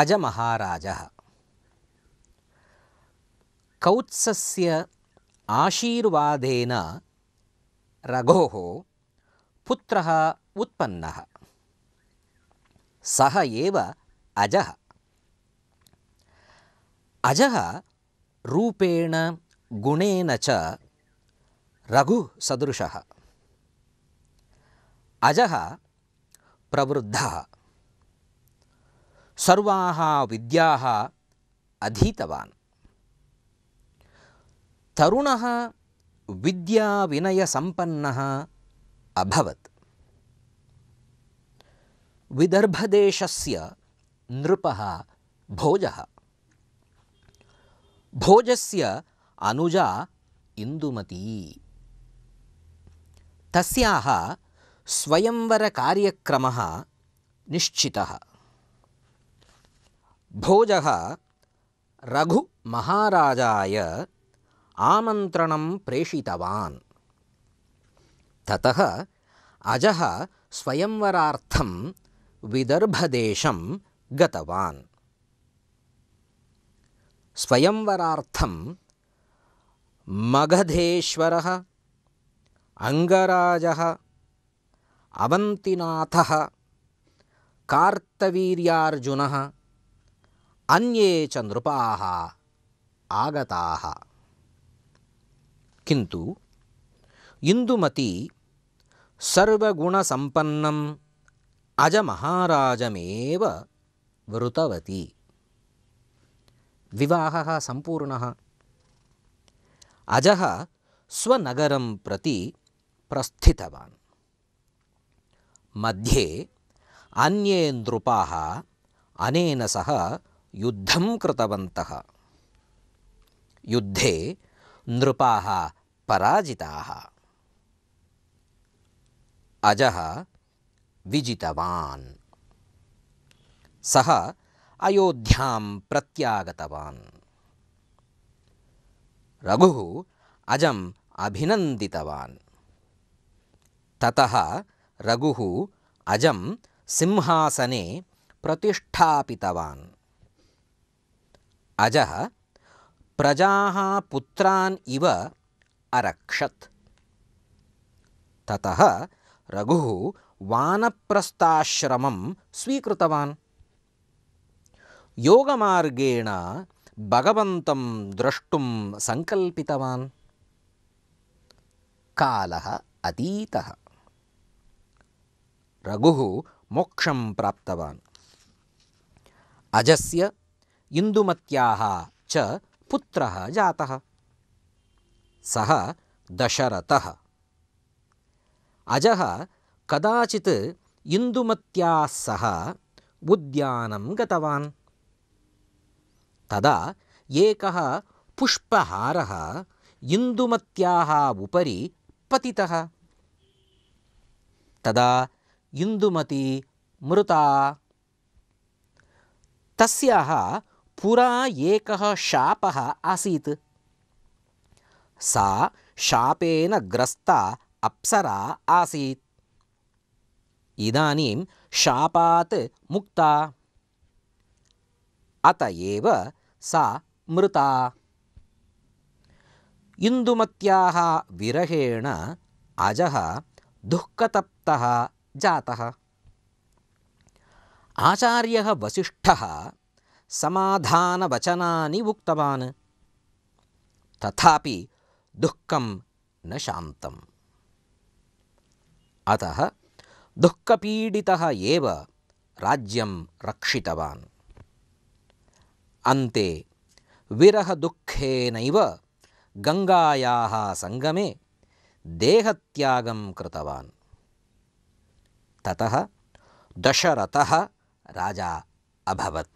अजमहाराजः कौत्सस्य आशीर्वादेन रघोः पुत्रः उत्पन्नः सः एव अजः अजः रूपेण गुणेन च रघुः सदृशः अजः प्रवृद्धः सर्वाः विद्याः अधीतवान् तरुणः विद्याविनयसम्पन्नः अभवत् विदर्भदेशस्य नृपः भोजः भोजस्य अनुजा इन्दुमती तस्याः स्वयंवरकार्यक्रमः निश्चितः भोजः रघुमहाराजाय आमन्त्रणं प्रेषितवान् ततः अजः स्वयंवरार्थं विदर्भदेशं गतवान् स्वयंवरार्थं मगधेश्वरः अङ्गराजः अवन्तिनाथः कार्तवीर्यार्जुनः అన్యే చ నృపా ఆగతా కింటు ఇందుమతి సర్వగుణసంపన్నం అజమహారాజమే వృతవతి వివాహ సంపూర్ణ అజ స్వనగరం ప్రతి ప్రస్థితవాన్ మధ్యే అన్యే నృపా అనేన సహ युद्धं कृतवन्तः युद्धे नृपाः पराजिताः अजः विजितवान् सः अयोध्यां प्रत्यागतवान् रघुः अजम् अभिनन्दितवान् ततः रघुः अजं सिंहासने प्रतिष्ठापितवान् अजः प्रजाः पुत्रान् इव अरक्षत् ततः रघुः वानप्रस्थाश्रमं स्वीकृतवान् योगमार्गेण भगवन्तं द्रष्टुं सङ्कल्पितवान् कालः अतीतः रघुः मोक्षं प्राप्तवान् अजस्य ಇಂದುಮತ್ಯಾಹ ಚ ಪುತ್ರ ಜಾತಃ ಸಹ ದಶರಥಃ ಅಜಃ ಕದಾಚಿತ್ ಇಂದುಮತ್ಯಾ ಸಹ ಉದ್ಯಾನಂ ಗತವಾನ್ ತದಾ ಏಕಃ ಪುಷ್ಪಹಾರಃ ಇಂದುಮತ್ಯಾಹ ಉಪರಿ ಪತಿತಃ ತದಾ ಇಂದುಮತಿ ಮೃತಾ ತಸ್ಯಾಹ पुरा एकः शापः आसीत् सा शापेन ग्रस्ता अप्सरा आसीत् इदानीं शापात् मुक्ता अत एव सा मृता इन्दुमत्याः विरहेण अजः दुःखतप्तः जातः आचार्यः वसिष्ठः समाधानवचनानि उक्तवान् तथापि दुःखं न शान्तम् अतः दुःखपीडितः एव राज्यं रक्षितवान् अन्ते विरहदुःखेनैव गङ्गायाः सङ्गमे देहत्यागं कृतवान् ततः दशरथः राजा अभवत्